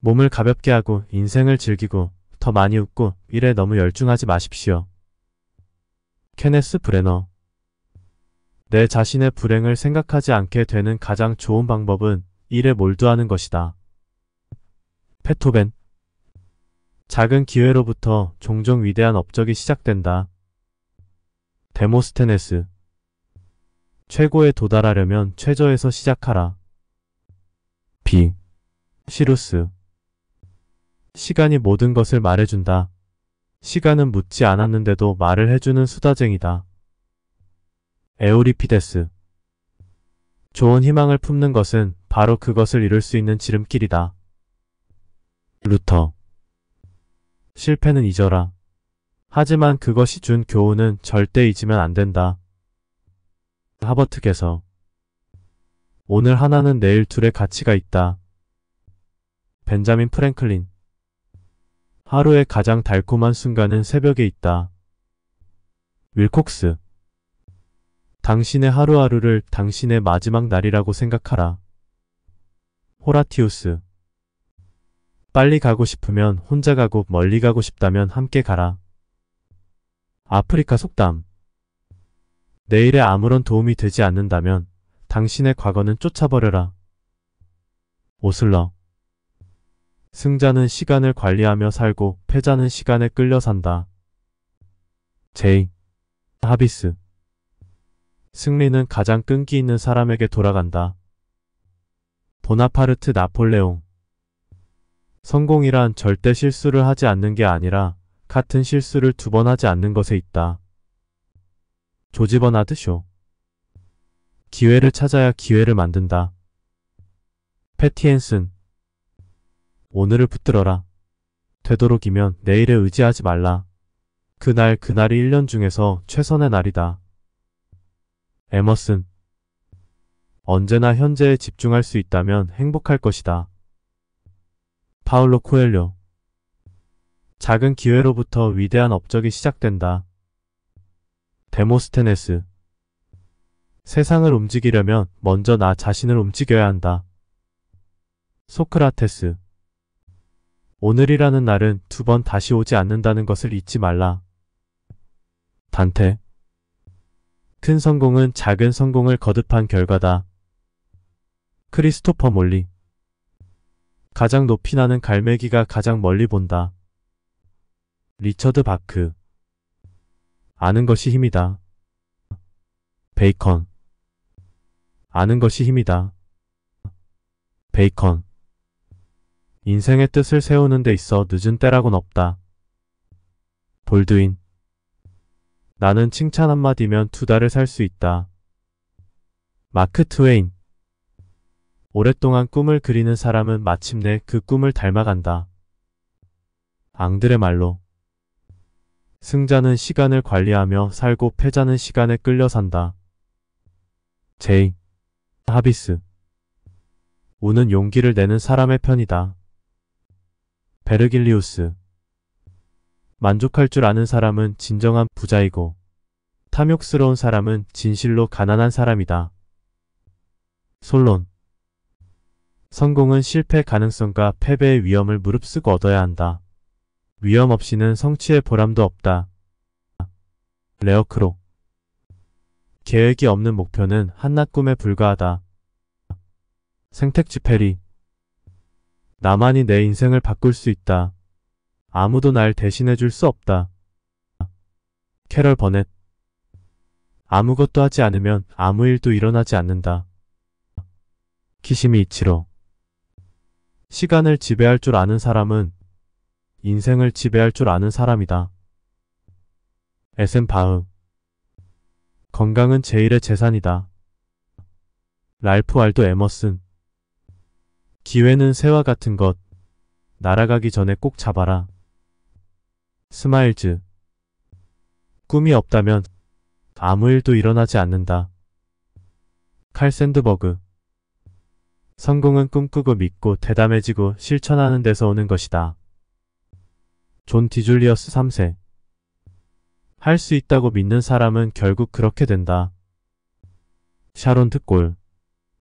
몸을 가볍게 하고 인생을 즐기고 더 많이 웃고 일에 너무 열중하지 마십시오. 케네스 브레너 내 자신의 불행을 생각하지 않게 되는 가장 좋은 방법은 일에 몰두하는 것이다. 페토벤 작은 기회로부터 종종 위대한 업적이 시작된다. 데모스테네스 최고에 도달하려면 최저에서 시작하라. 비 시루스 시간이 모든 것을 말해준다. 시간은 묻지 않았는데도 말을 해주는 수다쟁이다. 에오리피데스 좋은 희망을 품는 것은 바로 그것을 이룰 수 있는 지름길이다. 루터 실패는 잊어라. 하지만 그것이 준 교훈은 절대 잊으면 안 된다. 하버트께서 오늘 하나는 내일 둘의 가치가 있다. 벤자민 프랭클린 하루의 가장 달콤한 순간은 새벽에 있다. 윌콕스 당신의 하루하루를 당신의 마지막 날이라고 생각하라. 호라티우스 빨리 가고 싶으면 혼자 가고 멀리 가고 싶다면 함께 가라. 아프리카 속담 내일에 아무런 도움이 되지 않는다면 당신의 과거는 쫓아버려라. 오슬러 승자는 시간을 관리하며 살고 패자는 시간에 끌려 산다. 제이 하비스 승리는 가장 끈기 있는 사람에게 돌아간다. 보나파르트 나폴레옹 성공이란 절대 실수를 하지 않는 게 아니라 같은 실수를 두 번 하지 않는 것에 있다. 조지 버나드쇼 기회를 찾아야 기회를 만든다. 패티 앤슨 오늘을 붙들어라. 되도록이면 내일에 의지하지 말라. 그날 그날이 1년 중에서 최선의 날이다. 에머슨 언제나 현재에 집중할 수 있다면 행복할 것이다. 파울로 코엘료 작은 기회로부터 위대한 업적이 시작된다. 데모스테네스 세상을 움직이려면 먼저 나 자신을 움직여야 한다. 소크라테스 오늘이라는 날은 두 번 다시 오지 않는다는 것을 잊지 말라. 단테. 큰 성공은 작은 성공을 거듭한 결과다. 크리스토퍼 몰리. 가장 높이 나는 갈매기가 가장 멀리 본다. 리처드 바크. 아는 것이 힘이다. 베이컨. 아는 것이 힘이다. 베이컨. 인생의 뜻을 세우는 데 있어 늦은 때라곤 없다. 볼드윈 나는 칭찬 한마디면 두 달을 살 수 있다. 마크 트웨인 오랫동안 꿈을 그리는 사람은 마침내 그 꿈을 닮아간다. 앙드레 말로 승자는 시간을 관리하며 살고 패자는 시간에 끌려 산다. 제이 하비스 우는 용기를 내는 사람의 편이다. 베르길리우스 만족할 줄 아는 사람은 진정한 부자이고 탐욕스러운 사람은 진실로 가난한 사람이다. 솔론 성공은 실패 가능성과 패배의 위험을 무릅쓰고 얻어야 한다. 위험 없이는 성취의 보람도 없다. 레어크로 계획이 없는 목표는 한낱 꿈에 불과하다. 생택지 페리 나만이 내 인생을 바꿀 수 있다. 아무도 날 대신해 줄 수 없다. 캐럴 버넷 아무것도 하지 않으면 아무 일도 일어나지 않는다. 키시미 이치로 시간을 지배할 줄 아는 사람은 인생을 지배할 줄 아는 사람이다. 에센 바흐 건강은 제일의 재산이다. 랄프 알도 에머슨 기회는 새와 같은 것. 날아가기 전에 꼭 잡아라. 스마일즈. 꿈이 없다면 아무 일도 일어나지 않는다. 칼 샌드버그. 성공은 꿈꾸고 믿고 대담해지고 실천하는 데서 오는 것이다. 존 디줄리어스 3세. 할 수 있다고 믿는 사람은 결국 그렇게 된다. 샤론 특골.